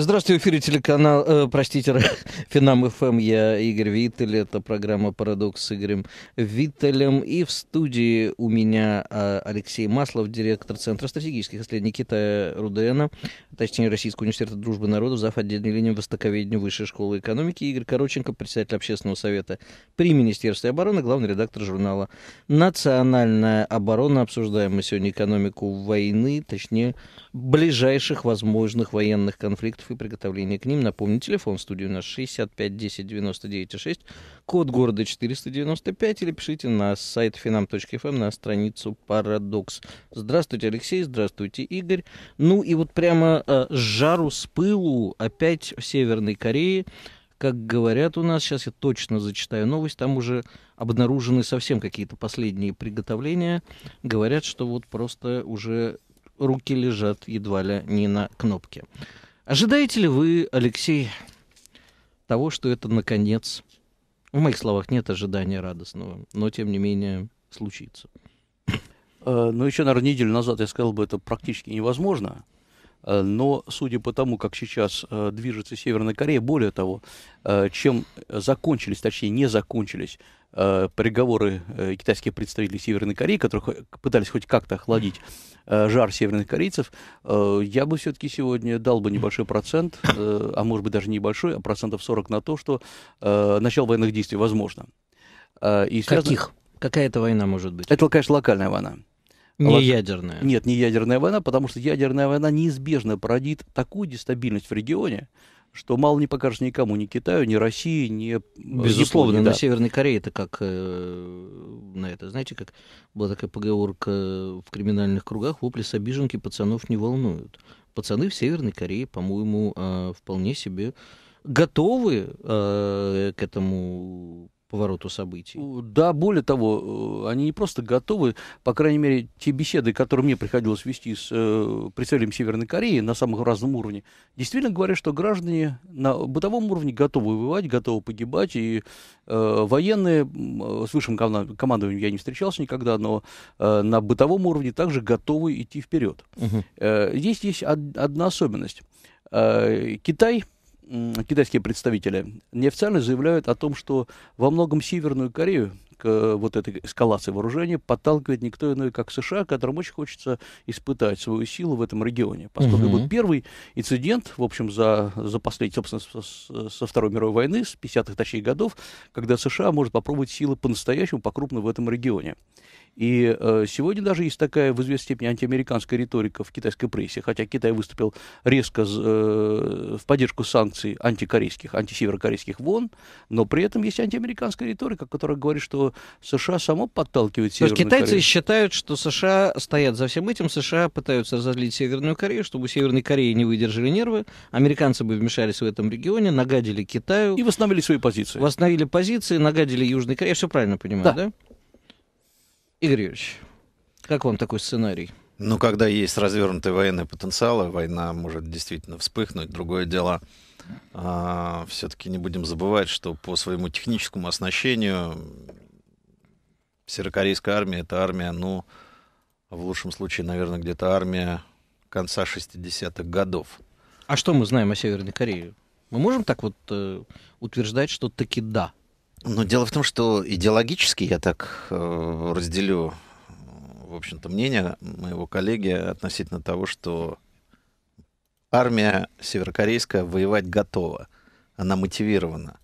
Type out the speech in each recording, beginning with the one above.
Здравствуйте, в эфире телеканал, э, простите, Финам ФМ, я Игорь Виттель, это программа «Парадокс» с Игорем Виттелем, и в студии у меня э, Алексей Маслов, директор Центра стратегических исследований Китая РУДН, точнее Российского университета дружбы народов, зав. отделением востоковедения Высшей школы экономики, Игорь Короченко, председатель общественного совета при Министерстве обороны, главный редактор журнала «Национальная оборона». Обсуждаем мы сегодня экономику войны, точнее, ближайших возможных военных конфликтов и приготовления к ним. Напомню, телефон студии у нас 65 10 99 код города 495 или пишите на сайт finam.fm эм на страницу «Парадокс». Здравствуйте, Алексей, здравствуйте, Игорь. Ну и вот прямо э, с жару, с пылу опять в Северной Корее как говорят у нас, сейчас я точно зачитаю новость, там уже обнаружены совсем какие-то последние приготовления. Говорят, что вот просто уже руки лежат едва ли не на кнопке. Ожидаете ли вы, Алексей, того, что это наконец, в моих словах нет ожидания радостного, но тем не менее случится? Э, ну, еще, наверное, неделю назад я сказал бы, это практически невозможно. Э, но судя по тому, как сейчас э, движется Северная Корея, более того, э, чем закончились, точнее не закончились переговоры китайских представителей Северной Кореи, которые пытались хоть как-то охладить жар северных корейцев, я бы все-таки сегодня дал бы небольшой процент, а может быть даже небольшой, а процентов 40 на то, что начало военных действий возможно. И связано... Каких? Какая это война может быть? Это, конечно, локальная война. А не ядерная. Нет, не ядерная война, потому что ядерная война неизбежно породит такую дестабильность в регионе, что мало не покажешь никому, ни Китаю, ни России, ни э, Безусловно, Японии, да. на Северной Корее это как э, на это, знаете, как была такая поговорка в криминальных кругах, вопли с обиженки пацанов не волнуют. Пацаны в Северной Корее, по-моему, э, вполне себе готовы к этому повороту событий. Да, более того, э, они не просто готовы, по крайней мере, те беседы, которые мне приходилось вести с э, представителем Северной Кореи на самом разном уровне, действительно говорят, что граждане на бытовом уровне готовы воевать, готовы погибать, и э, военные, э, с высшим командованием я не встречался никогда, но э, на бытовом уровне также готовы идти вперед. Угу. Э, здесь есть од одна особенность. Э, Китай китайские представители неофициально заявляют о том, что во многом Северную Корею к э, вот этой эскалации вооружения подталкивает никто иной, как США, которым очень хочется испытать свою силу в этом регионе. Поскольку угу. вот первый инцидент, в общем, за, за последний, собственно, со, со Второй мировой войны, с 50-х, точнее, годов, когда США может попробовать силы по-настоящему, по-крупному в этом регионе. И э, сегодня даже есть такая в известной степени антиамериканская риторика в китайской прессе, хотя Китай выступил резко э, в поддержку санкций антикорейских, антисеверокорейских вон, но при этом есть антиамериканская риторика, которая говорит, что США само подталкивает Северную Корею. То есть китайцы Корею. считают, что США стоят за всем этим, США пытаются разозлить Северную Корею, чтобы у Северной Кореи не выдержали нервы, американцы бы вмешались в этом регионе, нагадили Китаю. И восстановили свои позиции. Восстановили позиции, нагадили Южной Корее, все правильно понимаю, да? да? Игорь Юрьевич, как вам такой сценарий? Ну, когда есть развернутый военный потенциал, война может действительно вспыхнуть. Другое дело, а, все-таки не будем забывать, что по своему техническому оснащению северокорейская армия — это армия, ну, в лучшем случае, наверное, где-то армия конца 60-х годов. А что мы знаем о Северной Корее? Мы можем так вот э, утверждать, что таки да? Ну, дело в том, что идеологически я так э, разделю, в общем-то, мнение моего коллеги относительно того, что армия северокорейская воевать готова, она мотивирована.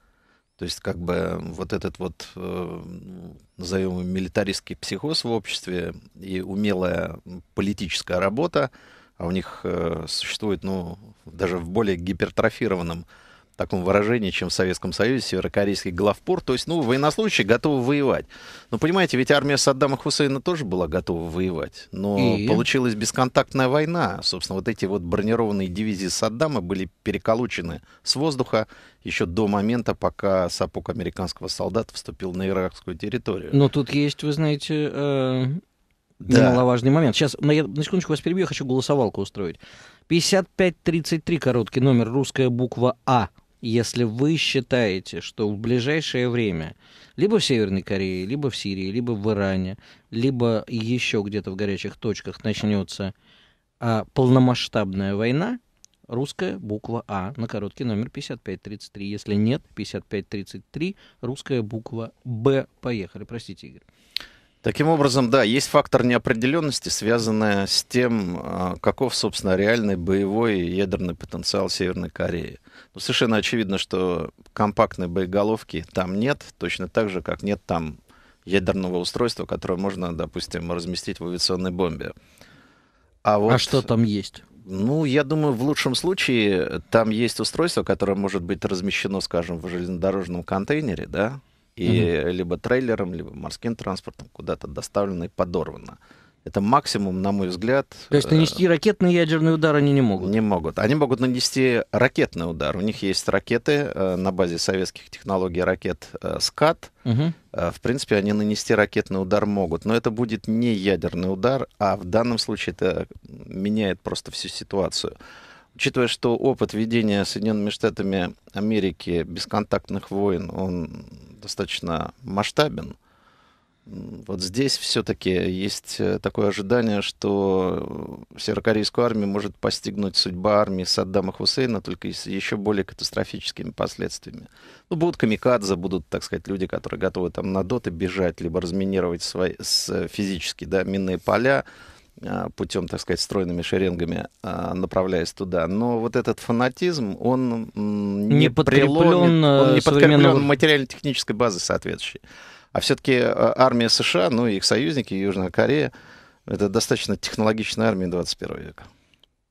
То есть как бы вот этот вот, э, назовем его, милитаристский психоз в обществе и умелая политическая работа, а у них э, существует, ну, даже в более гипертрофированном таком выражении, чем в Советском Союзе, северокорейский главпор. То есть, ну, военнослужащие готовы воевать. Но понимаете, ведь армия Саддама Хусейна тоже была готова воевать. Но и... получилась бесконтактная война. Собственно, вот эти вот бронированные дивизии Саддама были переколочены с воздуха еще до момента, пока сапог американского солдата вступил на иракскую территорию. Но тут есть, вы знаете, э... Да. Немаловажный момент. Сейчас, я на секундочку вас перебью, я хочу голосовалку устроить. 5533, короткий номер, русская буква А если вы считаете, что в ближайшее время либо в Северной Корее, либо в Сирии, либо в Иране, либо еще где-то в горячих точках начнется а, полномасштабная война, русская буква А на короткий номер 5533. Если нет, 5533, русская буква Б. Поехали. Простите, Игорь. Таким образом, да, есть фактор неопределенности, связанный с тем, а, каков, собственно, реальный боевой ядерный потенциал Северной Кореи. Ну, совершенно очевидно, что компактной боеголовки там нет, точно так же, как нет там ядерного устройства, которое можно, допустим, разместить в авиационной бомбе. А, а вот, а что там есть? Ну, я думаю, в лучшем случае там есть устройство, которое может быть размещено, скажем, в железнодорожном контейнере, да, и угу. либо трейлером, либо морским транспортом куда-то доставлено и подорвано. Это максимум, на мой взгляд. То есть э, нанести ракетный ядерный удар они не могут? Не могут. Они могут нанести ракетный удар. У них есть ракеты э, на базе советских технологий ракет э, «Скат». Угу. В принципе, они нанести ракетный удар могут. Но это будет не ядерный удар, а в данном случае это меняет просто всю ситуацию. Учитывая, что опыт ведения Соединенными Штатами Америки бесконтактных войн, он достаточно масштабен. Вот здесь все-таки есть э, такое ожидание, что э, северокорейскую армию может постигнуть судьба армии Саддама Хусейна только с еще более катастрофическими последствиями. Ну, будут камикадзе, будут, так сказать, люди, которые готовы там на доты бежать, либо разминировать свои э, физически да, минные поля, а, путем, так сказать, стройными шеренгами а, направляясь туда. Но вот этот фанатизм, он не, не подкреплен, он не э, материально-технической базой соответствующей. А все-таки э, армия США, ну и их союзники, Южная Корея, это достаточно технологичная армия 21 века.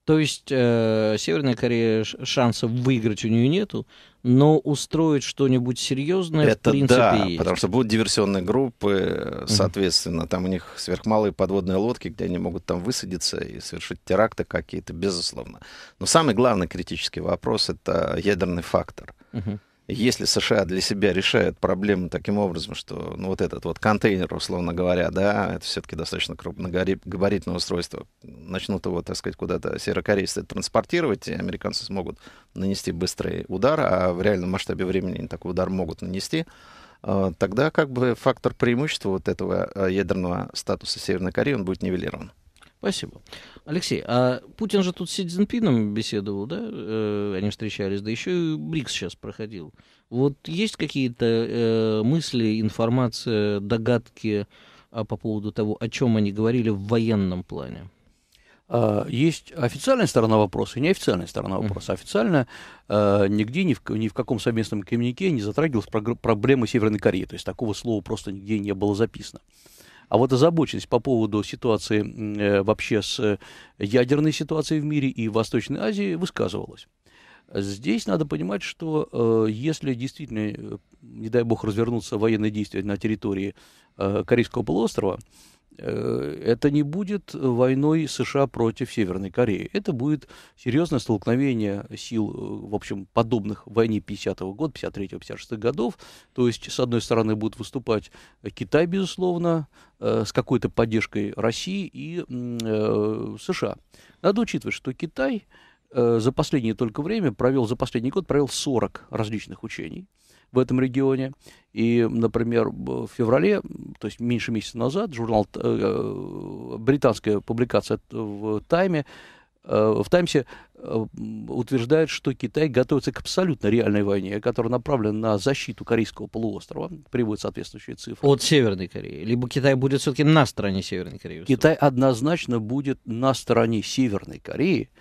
То есть э, Северная Корея шансов выиграть у нее нету, но устроить что-нибудь серьезное Это в принципе да, есть. потому что будут диверсионные группы, соответственно, mm-hmm. там у них сверхмалые подводные лодки, где они могут там высадиться и совершить теракты какие-то, безусловно. Но самый главный критический вопрос — это ядерный фактор. Mm-hmm если США для себя решают проблему таким образом, что ну, вот этот вот контейнер, условно говоря, да, это все-таки достаточно крупногабаритное устройство, начнут его, так сказать, куда-то северокорейцы транспортировать, и американцы смогут нанести быстрый удар, а в реальном масштабе времени они такой удар могут нанести, э, тогда как бы фактор преимущества вот этого э, ядерного статуса Северной Кореи, он будет нивелирован. Спасибо. Алексей, а Путин же тут с Си Цзиньпином беседовал, да? Э, они встречались, да еще и БРИКС сейчас проходил. Вот есть какие-то э, мысли, информация, догадки а, по поводу того, о чем они говорили в военном плане? А, есть официальная сторона вопроса и неофициальная сторона вопроса. Официально э, нигде ни в, ни в каком совместном коммюнике не затрагивалась проблема Северной Кореи. То есть такого слова просто нигде не было записано. А вот озабоченность по поводу ситуации э, вообще с э, ядерной ситуацией в мире и в Восточной Азии высказывалась. Здесь надо понимать, что э, если действительно, э, не дай бог, развернуться военные действия на территории э, Корейского полуострова, Э, это не будет войной США против Северной Кореи. Это будет серьезное столкновение сил, э, в общем, подобных войне 50-го года, 53-56 годов. То есть, с одной стороны, будут выступать Китай, безусловно, э, с какой-то поддержкой России и США. Надо учитывать, что Китай за последнее только время провел, за последний год провел 40 различных учений в этом регионе. И, например, в феврале, то есть меньше месяца назад, журнал, э, британская публикация в «Тайме» э, в «Таймсе» э, утверждает, что Китай готовится к абсолютно реальной войне, которая направлена на защиту Корейского полуострова, приводят соответствующие цифры. От Северной Кореи? Либо Китай будет все-таки на стороне Северной Кореи? Китай однозначно будет на стороне Северной Кореи,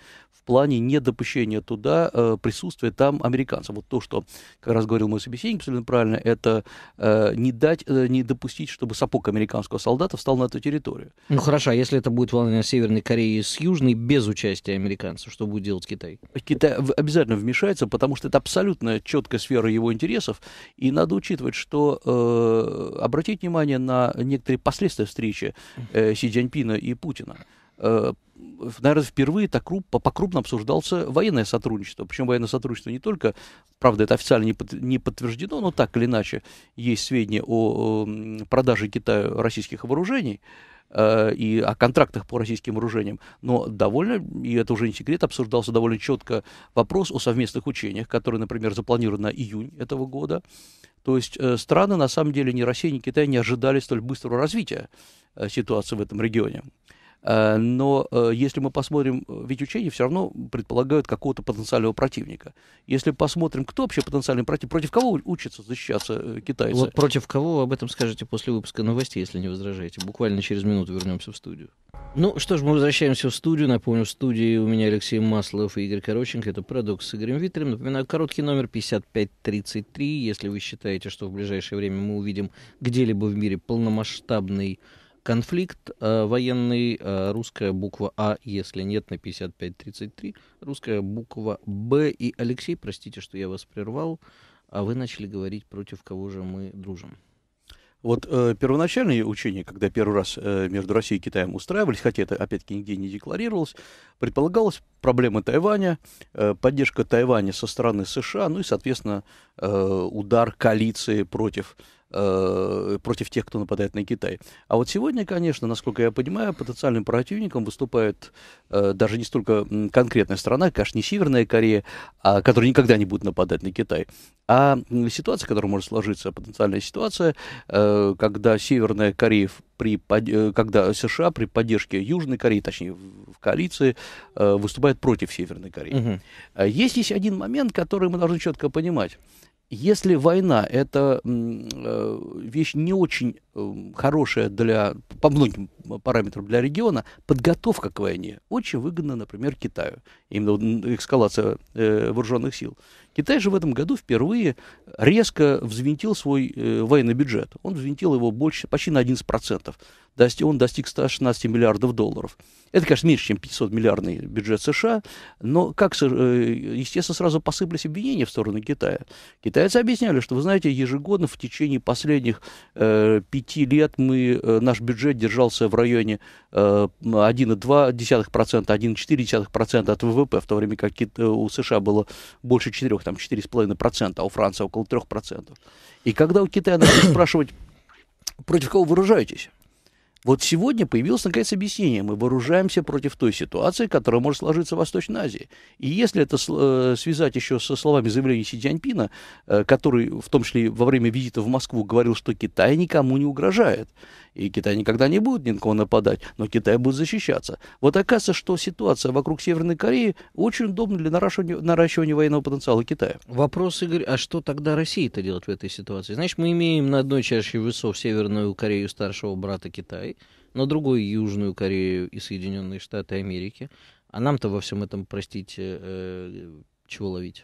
в плане недопущения туда э, присутствия там американцев. Вот то, что как раз говорил мой собеседник абсолютно правильно, это э, не дать, э, не допустить, чтобы сапог американского солдата встал на эту территорию. Ну хорошо, а если это будет волна Северной Кореи с Южной без участия американцев, что будет делать Китай? Китай обязательно вмешается, потому что это абсолютно четкая сфера его интересов, и надо учитывать, что э, обратить внимание на некоторые последствия встречи э, Си Цзиньпина и Путина э, наверное, впервые так круп, покрупно обсуждался военное сотрудничество. Причем военное сотрудничество не только, правда, это официально не, под, не подтверждено, но так или иначе есть сведения о, о продаже Китаю российских вооружений э, и о контрактах по российским вооружениям, но довольно, и это уже не секрет, обсуждался довольно четко вопрос о совместных учениях, которые, например, запланированы на июнь этого года. То есть э, страны, на самом деле, ни Россия, ни Китай не ожидали столь быстрого развития э, ситуации в этом регионе. Э, но э, если мы посмотрим, э, ведь учения все равно предполагают какого-то потенциального противника. Если посмотрим, кто вообще потенциальный противник, против кого учатся защищаться китайцы? Вот против кого, об этом скажете после выпуска новостей, если не возражаете. Буквально через минуту вернемся в студию. Ну что ж, мы возвращаемся в студию. Напомню, в студии у меня Алексей Маслов и Игорь Короченко. Это «Парадокс» с Игорем Витрем. Напоминаю, короткий номер 5533. Если вы считаете, что в ближайшее время мы увидим где-либо в мире полномасштабный Конфликт э, военный, э, русская буква А, если нет, на 5533, русская буква Б. И, Алексей, простите, что я вас прервал, а вы начали говорить, против кого же мы дружим. Вот э, первоначальные учения, когда первый раз э, между Россией и Китаем устраивались, хотя это опять-таки нигде не декларировалось, предполагалось проблемы Тайваня, э, поддержка Тайваня со стороны США, ну и, соответственно, э, удар коалиции против Э, против тех, кто нападает на Китай. А вот сегодня, конечно, насколько я понимаю, потенциальным противником выступает э, даже не столько конкретная страна, конечно, не Северная Корея, а, которая никогда не будет нападать на Китай, а ситуация, которая может сложиться, потенциальная ситуация, э, когда Северная Корея при, э, когда США при поддержке Южной Кореи, точнее в коалиции, э, выступает против Северной Кореи. Угу. Есть здесь один момент, который мы должны четко понимать. Если война – это э, вещь не очень э, хорошая для, по многим параметрам для региона, подготовка к войне очень выгодна, например, Китаю. Именно экскалация э, вооруженных сил. Китай же в этом году впервые резко взвинтил свой э, военный бюджет. Он взвинтил его больше, почти на 11%. Дости, он достиг 116 миллиардов долларов. Это, конечно, меньше, чем 500-миллиардный бюджет США, но, как, э, естественно, сразу посыпались обвинения в сторону Китая. Китайцы объясняли, что, вы знаете, ежегодно в течение последних э, пяти лет мы, э, наш бюджет держался в районе э, 1,2%, 1,4% от ВВП, в то время как э, у США было больше 4%. Штатах там 4,5%, а у Франции около 3%. И когда у Китая начали спрашивать, против кого вооружаетесь? Вот сегодня появилось, наконец, объяснение. Мы вооружаемся против той ситуации, которая может сложиться в Восточной Азии. И если это э, связать еще со словами заявления Си Цзяньпина, э, который, в том числе во время визита в Москву, говорил, что Китай никому не угрожает, и Китай никогда не будет ни на кого нападать, но Китай будет защищаться. Вот оказывается, что ситуация вокруг Северной Кореи очень удобна для наращивания, наращивания военного потенциала Китая. Вопрос, Игорь, а что тогда Россия-то делать в этой ситуации? Значит, мы имеем на одной чаше весов Северную Корею старшего брата Китай, на другой Южную Корею и Соединенные Штаты Америки. А нам-то во всем этом, простите, э, чего ловить?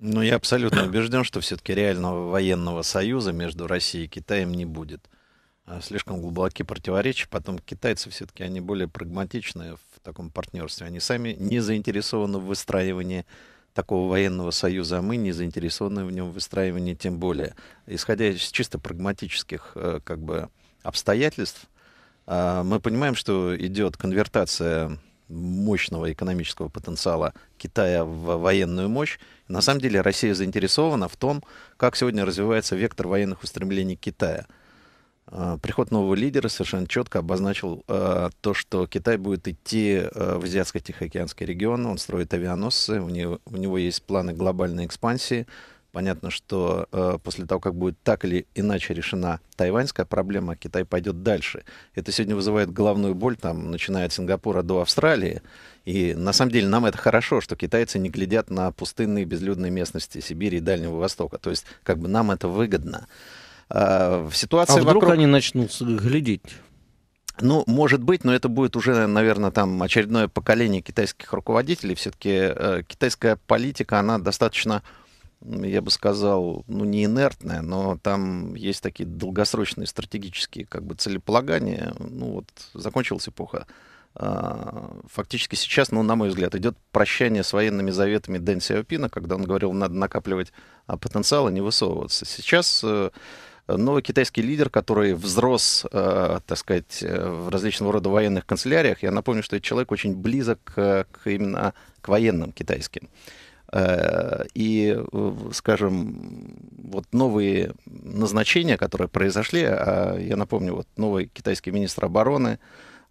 Ну, я абсолютно убежден, что все-таки реального военного союза между Россией и Китаем не будет. А, слишком глубокие противоречия. Потом китайцы все-таки, они более прагматичны в таком партнерстве. Они сами не заинтересованы в выстраивании такого военного союза, а мы не заинтересованы в нем выстраивании тем более. Исходя из чисто прагматических э, как бы, обстоятельств, а, мы понимаем, что идет конвертация мощного экономического потенциала Китая в военную мощь. На самом деле Россия заинтересована в том, как сегодня развивается вектор военных устремлений Китая – а, приход нового лидера совершенно четко обозначил а, то, что Китай будет идти а, в Азиатско-Тихоокеанский регион, он строит авианосцы, у него, у него есть планы глобальной экспансии. Понятно, что после того, как будет так или иначе решена тайваньская проблема, Китай пойдет дальше. Это сегодня вызывает головную боль, там, начиная от Сингапура до Австралии. И на самом деле нам это хорошо, что китайцы не глядят на пустынные безлюдные местности Сибири и Дальнего Востока. То есть как бы нам это выгодно. Э, в ситуации а вдруг вокруг... они начнут глядеть? Ну, может быть, но это будет уже, наверное, там очередное поколение китайских руководителей. Все-таки э, китайская политика, она достаточно я бы сказал, ну, не инертная, но там есть такие долгосрочные стратегические как бы целеполагания. Ну, вот закончилась эпоха. Э, фактически сейчас, ну, на мой взгляд, идет прощание с военными заветами Дэн Сяопина, когда он говорил, надо накапливать а, потенциал и а не высовываться. Сейчас э, новый китайский лидер, который взрос, э, так сказать, э, в различного рода военных канцеляриях. Я напомню, что этот человек очень близок к, именно к военным китайским. Э, и, скажем, вот новые назначения, которые произошли, а, я напомню, вот новый китайский министр обороны,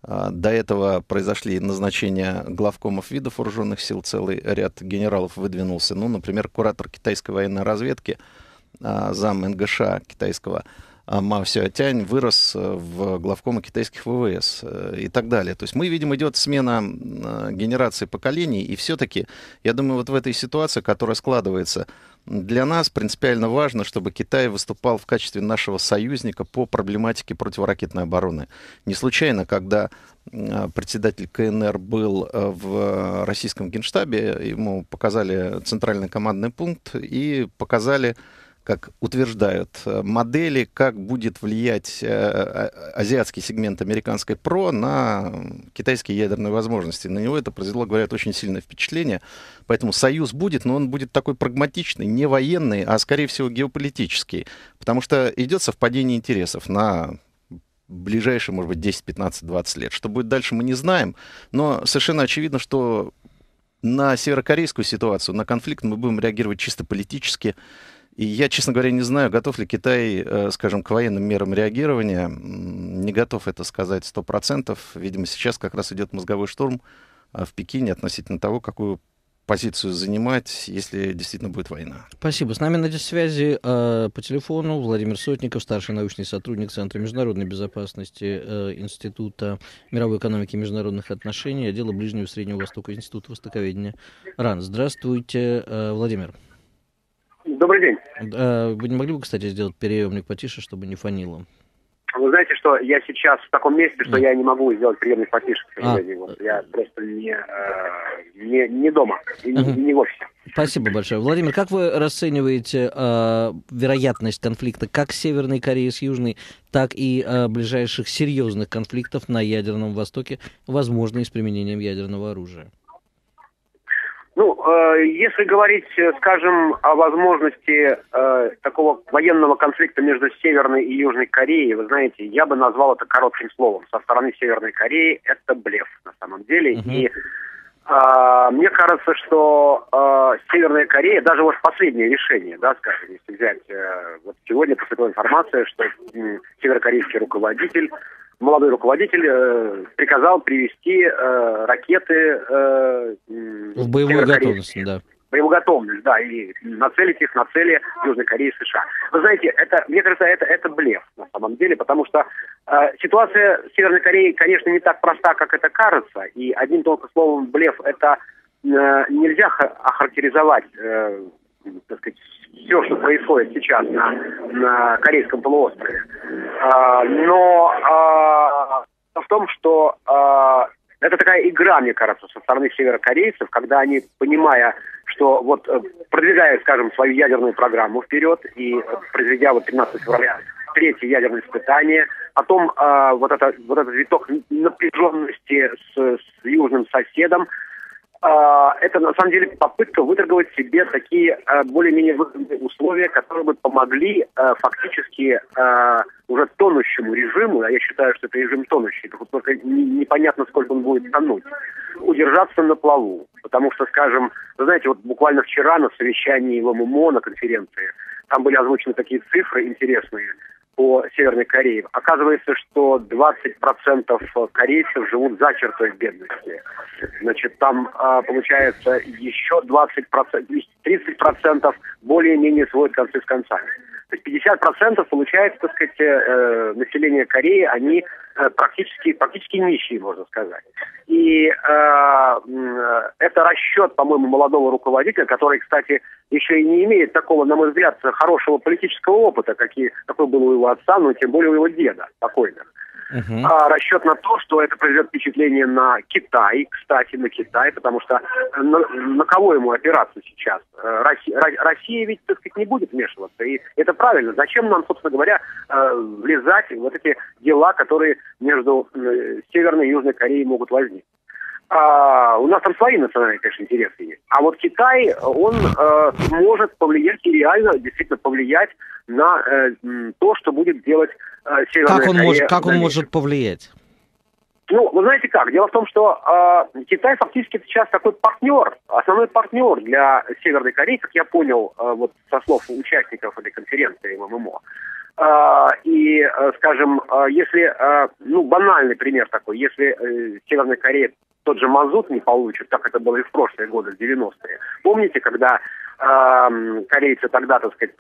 а, до этого произошли назначения главкомов видов вооруженных сил, целый ряд генералов выдвинулся. Ну, например, куратор китайской военной разведки – а, зам НГШ китайского а, Мао Сяотянь вырос э, в главкома китайских ВВС э, и так далее. То есть мы видим, идет смена э, генерации поколений, и все-таки, я думаю, вот в этой ситуации, которая складывается, для нас принципиально важно, чтобы Китай выступал в качестве нашего союзника по проблематике противоракетной обороны. Не случайно, когда председатель КНР был в российском генштабе, ему показали центральный командный пункт и показали как утверждают э, модели, как будет влиять э, а, а, азиатский сегмент американской ПРО на китайские ядерные возможности. На него это произвело, говорят, очень сильное впечатление. Поэтому союз будет, но он будет такой прагматичный, не военный, а, скорее всего, геополитический. Потому что идет совпадение интересов на ближайшие, может быть, 10, 15, 20 лет. Что будет дальше, мы не знаем. Но совершенно очевидно, что на северокорейскую ситуацию, на конфликт мы будем реагировать чисто политически, и я, честно говоря, не знаю, готов ли Китай, э, скажем, к военным мерам реагирования. Не готов это сказать 100%. Видимо, сейчас как раз идет мозговой штурм а, в Пекине относительно того, какую позицию занимать, если действительно будет война. Спасибо. С нами на связи э, по телефону Владимир Сотников, старший научный сотрудник Центра международной безопасности э, Института мировой экономики и международных отношений, отдела Ближнего и Среднего Востока Института Востоковедения РАН. Здравствуйте, э, Владимир. Добрый день. Э, вы не могли бы, кстати, сделать переемник потише, чтобы не фонило? Вы знаете, что я сейчас в таком месте, что я не могу сделать приемник потише. А. Я просто не, э, не, не дома и не, uh не в офисе. Спасибо большое. Владимир, как вы расцениваете э, вероятность конфликта как Северной Кореи с Южной, так и э, ближайших серьезных конфликтов на Ядерном Востоке, возможно, и с применением ядерного оружия? Ну, э, если говорить, э, скажем, о возможности э, такого военного конфликта между Северной и Южной Кореей, вы знаете, я бы назвал это коротким словом. Со стороны Северной Кореи это блеф на самом деле. Угу. И э, мне кажется, что э, Северная Корея, даже вот последнее решение, да, скажем, если взять, э, вот сегодня поступила информация, что э, северокорейский руководитель молодой руководитель э, приказал привести э, ракеты э, в боевую готовность, да боевую готовность, да, и нацелить их на цели Южной Кореи и США. Вы знаете, это, мне кажется, это, это блеф на самом деле, потому что э, ситуация в Северной Корее, конечно, не так проста, как это кажется, и одним только словом блеф это э, нельзя охарактеризовать так сказать, все, что происходит сейчас на, на Корейском полуострове. А, но а, в том, что а, это такая игра, мне кажется, со стороны северокорейцев, когда они, понимая, что вот э, продвигая, скажем, свою ядерную программу вперед и э, произведя вот 13 февраля третье ядерное испытание, потом э, вот, это, вот этот виток напряженности с, с южным соседом, а, это на самом деле попытка выторговать себе такие а, более-менее выгодные условия, которые бы помогли а, фактически уже тонущему режиму, а я считаю, что это режим тонущий, только непонятно, сколько он будет тонуть, удержаться на плаву. Потому что, скажем, вы знаете, вот буквально вчера на совещании в ММО, на конференции, там были озвучены такие цифры интересные – по Северной Корее. Оказывается, что 20% корейцев живут за чертой бедности. Значит, там а, получается еще 20%, 30% более-менее сводят концы с концами. То есть 50% получается, так сказать, э, э население Кореи, они э, практически, практически нищие, можно сказать. И э, э, это расчет, по-моему, молодого руководителя, который, кстати, еще и не имеет такого, на мой взгляд, хорошего политического опыта, какие, какой был у его отца, но тем более у его деда, покойного. Угу. А, расчет на то, что это произведет впечатление на Китай, кстати, на Китай, потому что э, на, на кого ему опираться сейчас? Э, Россия, Россия ведь, так сказать, не будет вмешиваться, и это правильно. Зачем нам, собственно говоря, э, влезать в вот эти дела, которые между Северной и Южной Кореей могут возникнуть? а, у нас там свои национальные, конечно, интересы есть. А вот Китай, он э, может повлиять и реально действительно повлиять на э, то, что будет делать Э, Северная как он, Корея может, как он может повлиять? Ну, вы знаете как? Дело в том, что э, Китай фактически сейчас такой партнер, основной партнер для Северной Кореи, как я понял, э, вот со слов участников этой конференции ММО. Э, и, э, скажем, э, если, э, ну, банальный пример такой, если э, Северная Корея тот же мазут не получит, как это было и в прошлые годы, в 90-е. Помните, когда э, корейцы тогда, так сказать,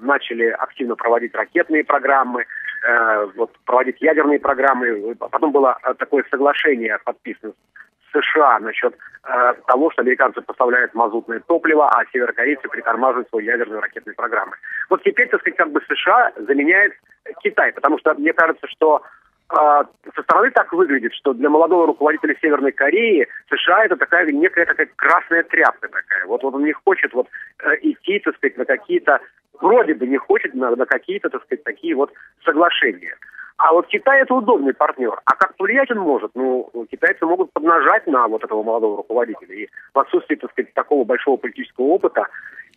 начали активно проводить ракетные программы, э, вот, проводить ядерные программы. Потом было э, такое соглашение подписано с США насчет э, того, что американцы поставляют мазутное топливо, а северокорейцы притормаживают свои ядерные ракетные программы. Вот теперь, так сказать, как бы США заменяет Китай, потому что мне кажется, что а, со стороны так выглядит, что для молодого руководителя Северной Кореи США это такая некая такая красная тряпка такая. Вот, вот он не хочет вот э, идти, так сказать, на какие-то, вроде бы не хочет на, на какие-то, так сказать, такие вот соглашения. А вот Китай это удобный партнер. А как повлиять он может? Ну, китайцы могут поднажать на вот этого молодого руководителя. И в отсутствии, так сказать, такого большого политического опыта.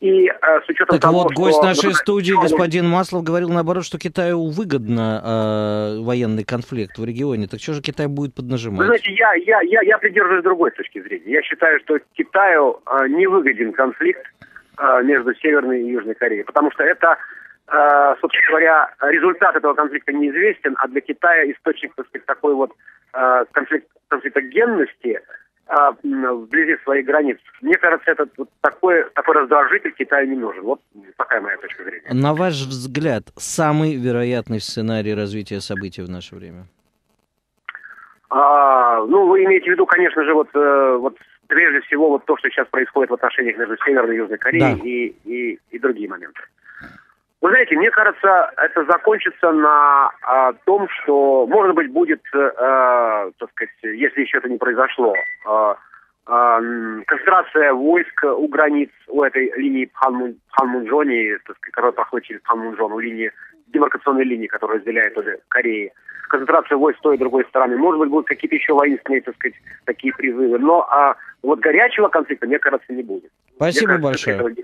И э, с учетом так того, вот, что... гость нашей студии, господин Маслов, говорил наоборот, что Китаю выгодно э, военный конфликт в регионе. Так что же Китай будет поднажимать? Вы знаете, я, я, я, я придерживаюсь другой точки зрения. Я считаю, что Китаю э, не выгоден конфликт э, между Северной и Южной Кореей, потому что это Э, собственно говоря, результат этого конфликта неизвестен, а для Китая источник так сказать, такой вот э, конфликт, конфликтогенности э, вблизи своих границ. Мне кажется, этот вот такой, такой раздражитель Китаю не нужен. Вот такая моя точка зрения. На ваш взгляд, самый вероятный сценарий развития событий в наше время? А, ну, вы имеете в виду, конечно же, вот, вот прежде всего вот то, что сейчас происходит в отношениях между Северной и Южной Кореей да. и, и, и другие моменты. Вы знаете, мне кажется, это закончится на а, том, что, может быть, будет, э, э так сказать, если еще это не произошло, э, э, концентрация войск у границ, у этой линии Пханмунджони, Пханмунджони так сказать, которая проходит через Ханмунджон, у линии, демаркационной линии, которая разделяет обе Кореи. Концентрация войск с той и другой стороны. Может быть, будут какие-то еще воинственные, так сказать, такие призывы. Но а, вот горячего конфликта, мне кажется, не будет. Спасибо большое.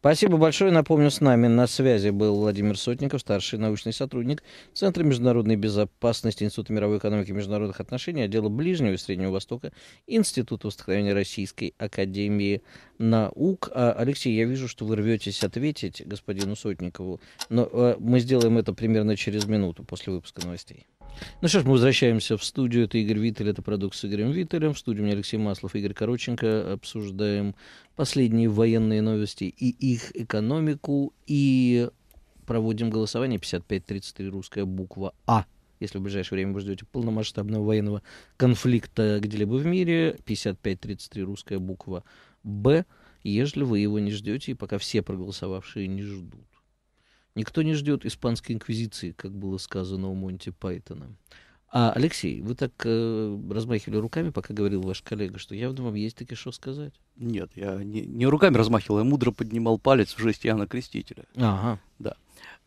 Спасибо большое. Напомню, с нами на связи был Владимир Сотников, старший научный сотрудник Центра международной безопасности Института мировой экономики и международных отношений, отдела Ближнего и Среднего Востока Института восстановления Российской Академии наук. А, Алексей, я вижу, что вы рветесь ответить господину Сотникову, но а, мы сделаем это примерно через минуту после выпуска новостей. Ну что ж, мы возвращаемся в студию. Это Игорь Виттель, это продукт с Игорем Виттелем. В студии у меня Алексей Маслов, Игорь Короченко. Обсуждаем последние военные новости и их экономику. И проводим голосование 5533 русская буква А. Если в ближайшее время вы ждете полномасштабного военного конфликта где-либо в мире, 5533 русская буква Б. Если вы его не ждете, и пока все проголосовавшие не ждут. Никто не ждет испанской инквизиции, как было сказано у Монти Пайтона. А, Алексей, вы так э, размахивали руками, пока говорил ваш коллега, что явно вам есть таки что сказать. Нет, я не, не руками размахивал, я мудро поднимал палец в жесть Иоанна Крестителя. Ага. Да.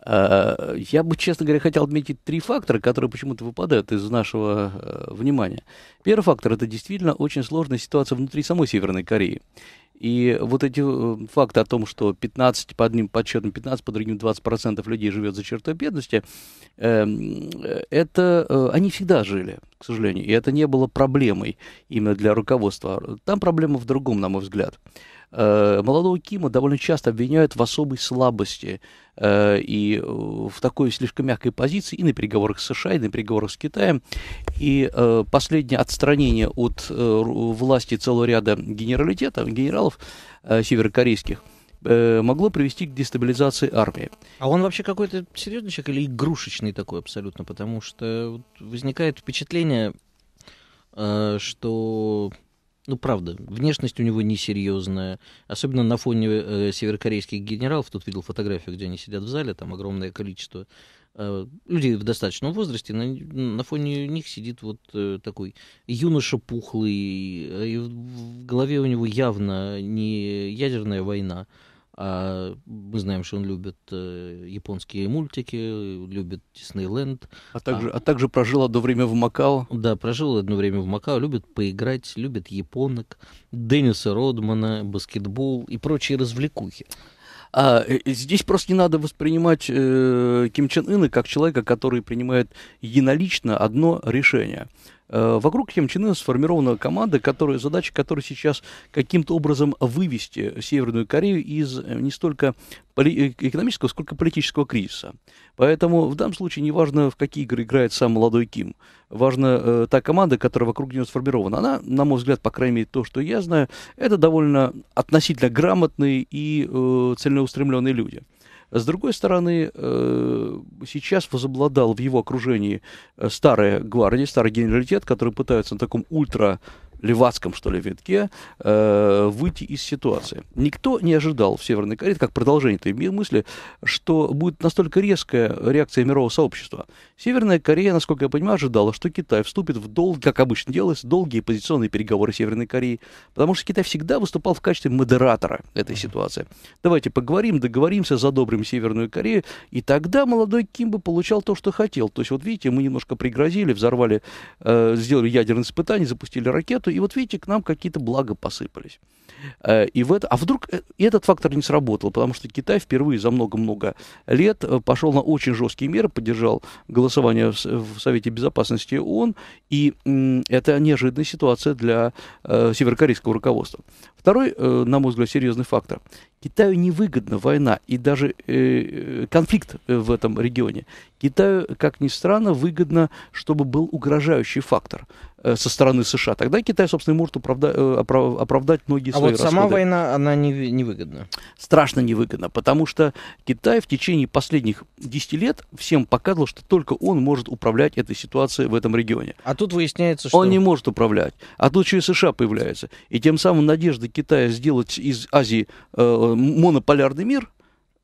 Э, я бы, честно говоря, хотел отметить три фактора, которые почему-то выпадают из нашего э, внимания. Первый фактор – это действительно очень сложная ситуация внутри самой Северной Кореи. И вот эти э, факты о том, что 15, по одним подсчетам 15, по другим 20% людей живет за чертой бедности, эм, это они всегда жили, к сожалению. И это не было проблемой именно для руководства. Там проблема в другом, на мой взгляд. Э, молодого Кима довольно часто обвиняют в особой слабости э, и э, в такой слишком мягкой позиции и на переговорах с США, и на переговорах с Китаем. И последнее отстранение от власти целого ряда генералитетов, генералов северокорейских – могло привести к дестабилизации армии. А он вообще какой-то серьезный человек или игрушечный такой абсолютно? Потому что возникает впечатление, что ну, правда, внешность у него несерьезная. Особенно на фоне э, северокорейских генералов. Тут видел фотографию, где они сидят в зале, там огромное количество э, людей в достаточном возрасте. На, на фоне них сидит вот э, такой юноша пухлый. И в голове у него явно не ядерная война, а мы знаем, что он любит э, японские мультики, любит Диснейленд. А также, а, а также прожил одно время в Макао. Да, прожил одно время в Макао, любит поиграть, любит японок, Денниса Родмана, баскетбол и прочие развлекухи. А, э, э, здесь просто не надо воспринимать э, Ким Чен Ына как человека, который принимает единолично одно решение. Э, вокруг Ким Чен Ына сформирована команда, которая, задача которой сейчас каким-то образом вывести Северную Корею из э, не столько э, экономического, сколько политического кризиса. Поэтому в данном случае не важно, в какие игры играет сам молодой Ким. Важна э, та команда, которая вокруг него сформирована. Она, на мой взгляд, по крайней мере, то, что я знаю, это довольно относительно грамотные и э, целеустремленные люди. С другой стороны, э, сейчас возобладал в его окружении э, старая гвардия, старый генералитет, который пытаются на таком ультра левацком, что ли, витке э, выйти из ситуации. Никто не ожидал в Северной Корее, как продолжение этой мысли, что будет настолько резкая реакция мирового сообщества. Северная Корея, насколько я понимаю, ожидала, что Китай вступит в долг, как обычно делалось, долгие позиционные переговоры Северной Кореи, потому что Китай всегда выступал в качестве модератора этой ситуации. Давайте поговорим, договоримся, задобрим Северную Корею, и тогда молодой Ким бы получал то, что хотел. То есть, вот видите, мы немножко пригрозили, взорвали, э, сделали ядерные испытания, запустили ракету, и вот видите, к нам какие-то блага посыпались. Э, и в это, а вдруг э, и этот фактор не сработал, потому что Китай впервые за много-много лет э, пошел на очень жесткие меры, поддержал голосование в Совете Безопасности ООН, и это неожиданная ситуация для северокорейского руководства. Второй, э, на мой взгляд, серьезный фактор. Китаю невыгодна война и даже э, э конфликт э, в этом регионе. Китаю, как ни странно, выгодно, чтобы был угрожающий фактор со стороны США. Тогда Китай, собственно, может оправда, оправ, оправдать многие а свои вот расходы. сама война, она не, невыгодна? Страшно невыгодна, потому что Китай в течение последних 10 лет всем показывал, что только он может управлять этой ситуацией в этом регионе. А тут выясняется, что... Он не может управлять. А тут еще и США появляется. И тем самым надежды Китая сделать из Азии э, монополярный мир,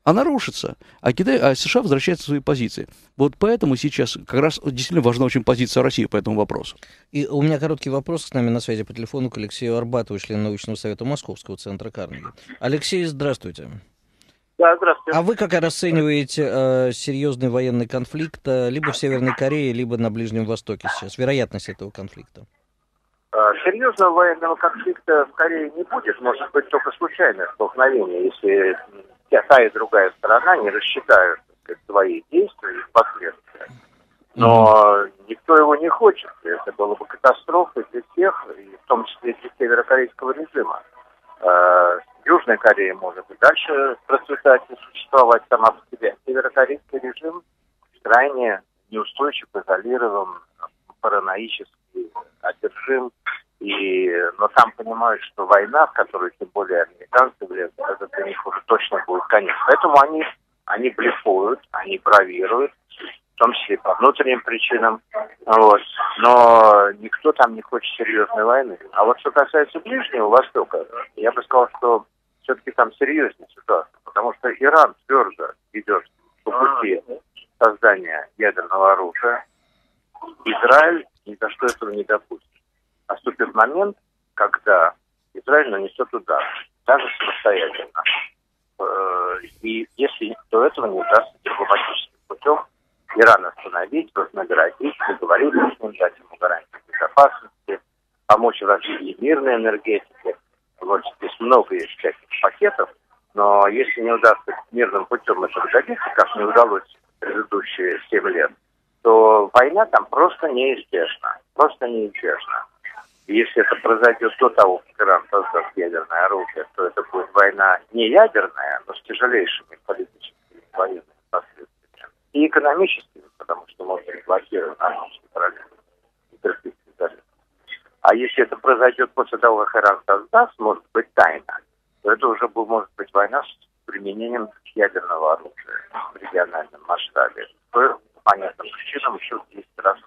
она рушится, а, Китай, а США возвращается в свои позиции. Вот поэтому сейчас как раз действительно важна очень позиция России по этому вопросу. И у меня короткий вопрос с нами на связи по телефону к Алексею Арбатову, члену научного совета Московского центра Карнеги. Алексей, здравствуйте. Да, здравствуйте. А вы как расцениваете э, серьезный военный конфликт э, либо в Северной Корее, либо на Ближнем Востоке сейчас, вероятность этого конфликта? А, серьезного военного конфликта скорее не будет, может быть только случайное столкновение, если та и другая сторона не рассчитают свои действия и последствия. Но никто его не хочет. Это было бы катастрофой для всех, и в том числе для северокорейского режима. А, Южная Корея может и дальше процветать и существовать сама по себе. Северокорейский режим крайне неустойчив, изолирован, понимают, что война, в которую тем более американцы влезут, это для них уже точно будет конец. Поэтому они, они блефуют, они бравируют, в том числе по внутренним причинам. Вот. Но никто там не хочет серьезной войны. А вот что касается Ближнего Востока, я бы сказал, что все-таки там серьезная ситуация, потому что Иран твердо идет по пути создания ядерного оружия. Израиль ни за что этого не допустит. Наступит момент, реально несет удар, даже самостоятельно. Э, и если то этого не удастся дипломатическим путем, Иран остановить, вознаградить, договорить с ним, дать ему гарантии безопасности, помочь в развитии мирной энергетики. Вот здесь много есть всяких пакетов, но если не удастся мирным путем это добиться, как не удалось предыдущие семь лет, то война там просто неизбежна. Просто неизбежна. если это произойдет до того Иран создаст ядерное оружие, то это будет война не ядерная, но с тяжелейшими политическими и военными последствиями. И экономическими, потому что можно блокировать блокирован Армянский даже. А если это произойдет после того, как Иран создаст, может быть тайна, то это уже может быть война с применением ядерного оружия в региональном масштабе. По понятным причинам еще в 10 раз.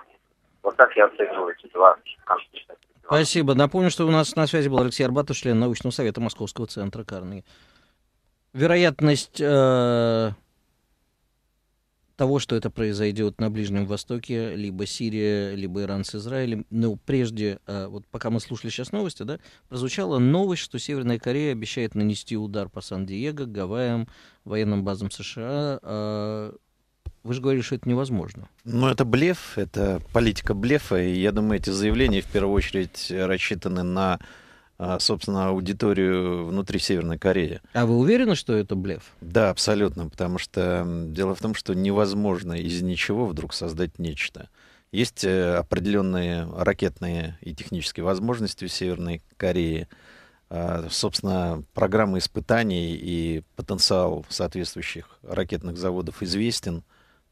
Вот так я оцениваю эти два конфликта. Спасибо. Напомню, что у нас на связи был Алексей Арбатов, член научного совета Московского центра Карнеги. Вероятность э, того, что это произойдет на Ближнем Востоке, либо Сирия, либо Иран с Израилем, ну, прежде, э, вот пока мы слушали сейчас новости, да, прозвучала новость, что Северная Корея обещает нанести удар по Сан-Диего, Гавайям, военным базам США, э, вы же говорили, что это невозможно. Ну, это блеф, это политика блефа. И я думаю, эти заявления в первую очередь рассчитаны на, а, собственно, аудиторию внутри Северной Кореи. А вы уверены, что это блеф? Да, абсолютно. Потому что дело в том, что невозможно из ничего вдруг создать нечто. Есть э, определенные ракетные и технические возможности у Северной Кореи. А, собственно, программа испытаний и потенциал соответствующих ракетных заводов известен.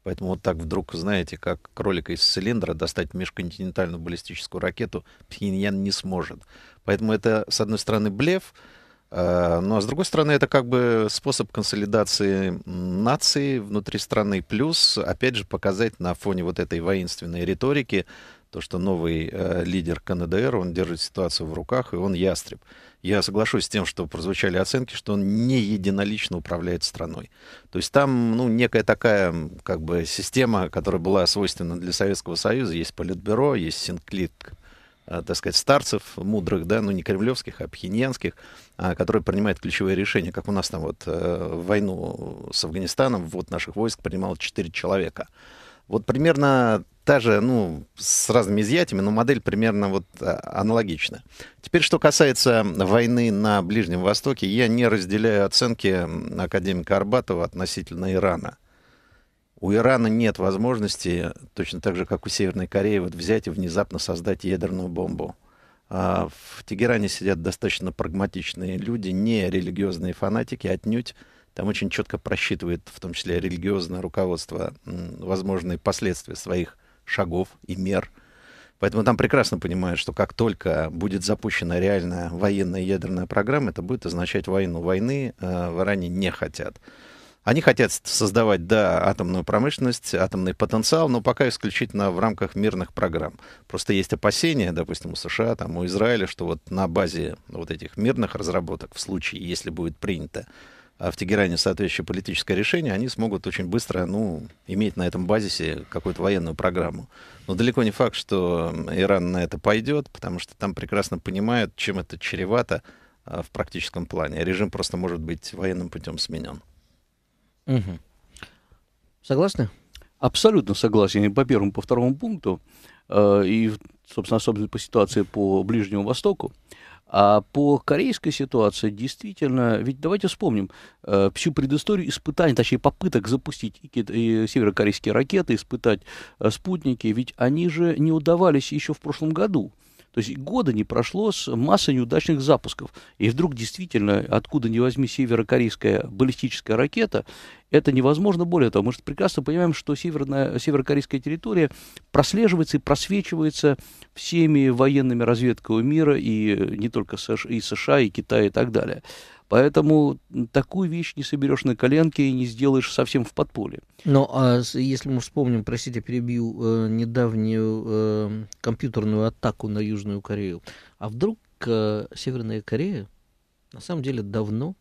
Поэтому вот так вдруг, знаете, как кролика из цилиндра достать межконтинентальную баллистическую ракету Пхеньян не сможет. Поэтому это, с одной стороны, блеф, а, ну а с другой стороны, это как бы способ консолидации нации внутри страны. Плюс, опять же, показать на фоне вот этой воинственной риторики то, что новый э, лидер КНДР, он держит ситуацию в руках, и он ястреб. Я соглашусь с тем, что прозвучали оценки, что он не единолично управляет страной. То есть там ну, некая такая как бы, система, которая была свойственна для Советского Союза. Есть Политбюро, есть Синклит, э, так сказать, старцев мудрых, да, ну не кремлевских, а пхеньянских, э, которые принимают ключевые решения, как у нас там вот э, войну с Афганистаном, вот наших войск принимало 4 человека. Вот примерно та же, ну, с разными изъятиями, но модель примерно вот э, аналогична. Теперь, что касается войны на Ближнем Востоке, я не разделяю оценки академика Арбатова относительно Ирана. У Ирана нет возможности, точно так же, как у Северной Кореи, вот взять и внезапно создать ядерную бомбу. А в Тегеране сидят достаточно прагматичные люди, не религиозные фанатики, отнюдь. Там очень четко просчитывает, в том числе религиозное руководство, возможные последствия своих шагов и мер. Поэтому там прекрасно понимают, что как только будет запущена реальная военная ядерная программа, это будет означать войну. Войны э, в Иране не хотят. Они хотят создавать, да, атомную промышленность, атомный потенциал, но пока исключительно в рамках мирных программ. Просто есть опасения, допустим, у США, там, у Израиля, что вот на базе вот этих мирных разработок, в случае, если будет принято а в Тегеране соответствующее политическое решение, они смогут очень быстро ну, иметь на этом базисе какую-то военную программу. Но далеко не факт, что Иран на это пойдет, потому что там прекрасно понимают, чем это чревато а, в практическом плане. А режим просто может быть военным путем сменен. Угу. Согласны? Абсолютно согласен и по первому, по второму пункту, э, и, собственно, особенно по ситуации по Ближнему Востоку. А по корейской ситуации действительно, ведь давайте вспомним э, всю предысторию испытаний, точнее попыток запустить и, и северокорейские ракеты, испытать э, спутники, ведь они же не удавались еще в прошлом году. То есть года не прошло с массой неудачных запусков. И вдруг действительно, откуда ни возьми северокорейская баллистическая ракета, это невозможно более того. Мы же прекрасно понимаем, что северная, северокорейская территория прослеживается и просвечивается всеми военными разведками мира, и не только США, и США, и Китая, и так далее. Поэтому такую вещь не соберешь на коленке и не сделаешь совсем в подполье. Но а если мы вспомним, простите, перебью э, недавнюю э, компьютерную атаку на Южную Корею, а вдруг э, Северная Корея на самом деле давно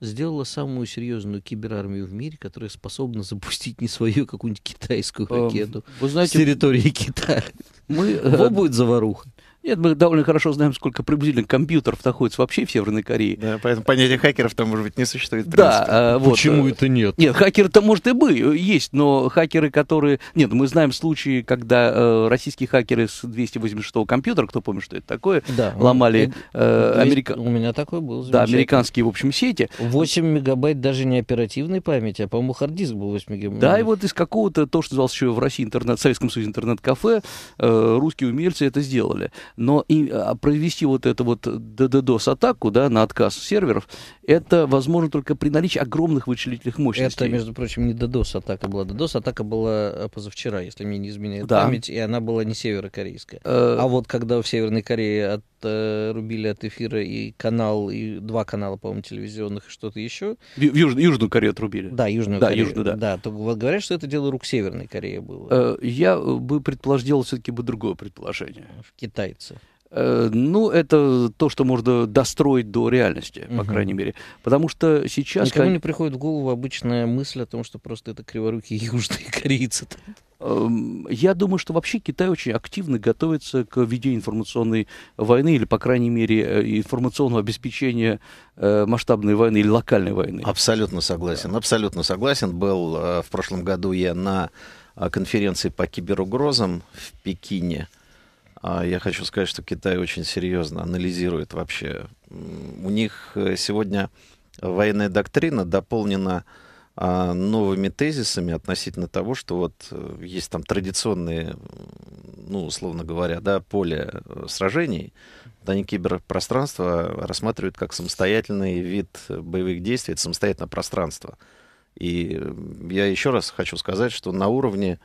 сделала самую серьезную киберармию в мире, которая способна запустить не свою а какую-нибудь китайскую э, ракету Вы знаете, с территории Китая. Мы, э, вот будет заваруха. Нет, мы довольно хорошо знаем, сколько приблизительно компьютеров находится вообще в Северной Корее. Да, поэтому понятие хакеров там, может быть, не существует. Да, а, вот. Почему э, это нет? Нет, хакеры-то, может, и бы э, есть, но хакеры, которые... Нет, мы знаем случаи, когда э, российские хакеры с 286-го компьютера, кто помнит, что это такое, да, ломали э, америка... У меня такой был. Да, американские, в общем, сети. 8 мегабайт даже не оперативной памяти, а, по-моему, хард-диск был 8 мегабайт. Да, и вот из какого-то, то, что называлось еще в России интернет, в Советском Союзе интернет-кафе, э, русские умельцы это сделали но и, э, а провести вот эту вот DDoS-атаку э, да, на отказ серверов, это возможно только при наличии огромных вычислительных мощностей. Это, между прочим, не DDoS-атака была. DDoS-атака была э, позавчера, если мне не изменяет да. память, и она была не северокорейская. Э... А вот когда в Северной Корее от что э, рубили от эфира и канал, и два канала, по-моему, телевизионных, и что-то еще. Ю- Юж, Южную Корею отрубили. Да, Южную да, Корею. Южную, да. да, то говорят, что это дело рук Северной Кореи было. Э, я бы предположил все-таки бы другое предположение. В китайцы. Э, ну, это то, что можно достроить до реальности, угу. по крайней мере. Потому что сейчас... Никому кон... не приходит в голову обычная мысль о том, что просто это криворукие южные корейцы. Эм, я думаю, что вообще Китай очень активно готовится к введению информационной войны или, по крайней мере, э, информационного обеспечения э, масштабной войны или локальной войны. Абсолютно согласен, абсолютно согласен. Был в прошлом году я на конференции по киберугрозам в Пекине – а, я хочу сказать, что Китай очень серьезно анализирует вообще. У них э, сегодня военная доктрина дополнена а, новыми тезисами относительно того, что вот э, есть там традиционные, ну, условно говоря, да, поле э, сражений, они киберпространство рассматривают как самостоятельный вид боевых действий, это самостоятельное пространство. И я еще раз хочу сказать, что на уровне